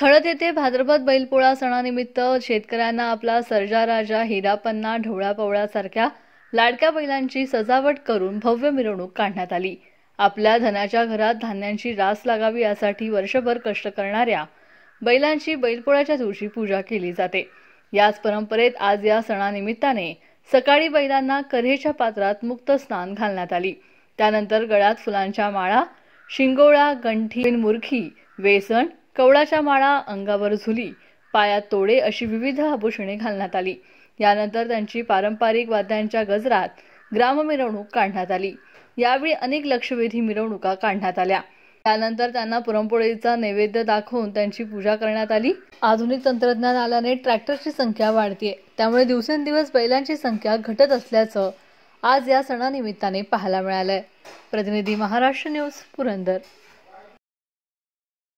खळद येथे भाद्रपद बैलपोळा सणानिमित्त शेतकऱ्यांना आपला सर्जा राजा हिरापन्ना पवळा लाडक्या बैलांची सजावट करून भव्य मिरवणूक काढण्यात आली आपल्या धनाच्या घरात धान्यांची रास लागावी यासाठी वर्षभर कष्ट करणाऱ्या बैलांची बैलपोळ्याच्या दिवशी पूजा केली जाते याच परंपरेत आज या सणानिमित्ताने सकाळी बैलांना करेच्या पात्रात मुक्त स्नान घालण्यात आली त्यानंतर गळ्यात फुलांच्या माळा शिंगोळा गंठी मुरखी वेसण कवळाच्या माळा अंगावर झुली पायात तोडे अशी विविध आभूषणे घालण्यात आली यानंतर त्यांची पारंपरिक वाद्यांच्या गजरात ग्राम मिरवणूक काढण्यात आली यावेळी अनेक लक्षवेधी मिरवणुका काढण्यात आल्या त्यानंतर त्यांना पुरणपोळीचा नैवेद्य दाखवून त्यांची पूजा करण्यात आली आधुनिक तंत्रज्ञान आल्याने ट्रॅक्टरची संख्या वाढते त्यामुळे दिवसेंदिवस बैलांची संख्या घटत असल्याचं आज या सणानिमित्ताने पाहायला मिळालंय प्रतिनिधी महाराष्ट्र न्यूज पुरंदर